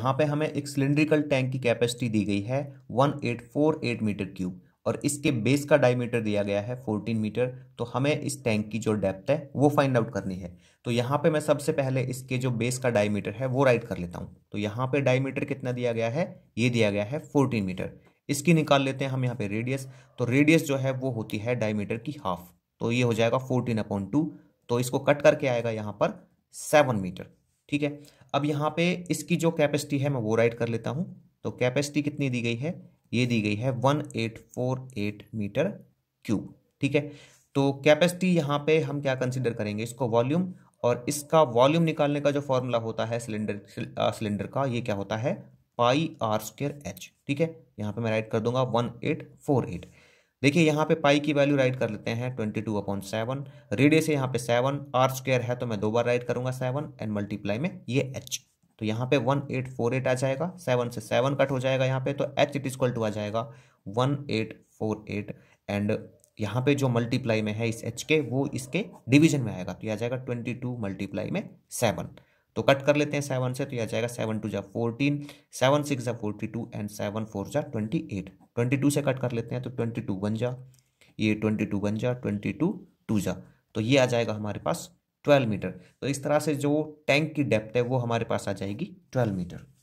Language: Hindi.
यहाँ पे हमें एक सिलेंड्रिकल टैंक की कैपेसिटी दी गई है 1848 मीटर क्यूब और इसके बेस का डायमीटर दिया गया है 14 मीटर तो हमें इस टैंक की जो डेप्थ है वो फाइंड आउट करनी है तो यहाँ पे मैं सबसे पहले इसके जो बेस का डायमीटर है वो राइट कर लेता हूँ तो यहाँ पे डायमीटर कितना दिया गया है ये दिया गया है फोर्टीन मीटर इसकी निकाल लेते हैं हम यहाँ पे रेडियस तो रेडियस जो है वो होती है डायमीटर की हाफ तो ये हो जाएगा फोर्टीन अपॉइंट तो इसको कट करके आएगा यहाँ पर सेवन मीटर ठीक है अब यहाँ पे इसकी जो कैपेसिटी है मैं वो राइट कर लेता हूँ तो कैपेसिटी कितनी दी गई है ये दी गई है one eight four eight metre cube ठीक है तो कैपेसिटी यहाँ पे हम क्या कंसिडर करेंगे इसको वॉल्यूम और इसका वॉल्यूम निकालने का जो फॉर्मूला होता है सिलेंडर सिलेंडर का ये क्या होता है पाई आर स्क्र एच ठीक है यहाँ पे मैं राइट कर दूंगा वन एट फोर एट देखिए यहाँ पे पाई की वैल्यू राइट कर लेते हैं twenty two upon seven radius है यहाँ पे सेवन आर स्क्वायर है तो मैं दो बार राइट करूंगा सेवन एंड मल्टीप्लाई में ये एच तो यहाँ पे वन एट फोर एट आ जाएगा सेवन से सेवन कट हो जाएगा यहाँ पे तो एच इट इजक्वल टू आ जाएगा one eight four eight and यहाँ पे जो मल्टीप्लाई में है इस एच के वो इसके डिवीजन में आएगा तो यह आ जाएगा ट्वेंटी टू मल्टीप्लाई में सेवन तो कट कर लेते हैं सेवन से तो यह जाएगा सेवन टू जा फोर्टीन सेवन सिक्स जा forty two and seven four जा ट्वेंटी एट ट्वेंटी टू से कट कर लेते हैं तो ट्वेंटी टू वन जा ये ट्वेंटी टू वन जा ट्वेंटी टू टू जा तो ये आ जाएगा हमारे पास ट्वेल्व मीटर तो इस तरह से जो टैंक की डेप्थ है वो हमारे पास आ जाएगी ट्वेल्व मीटर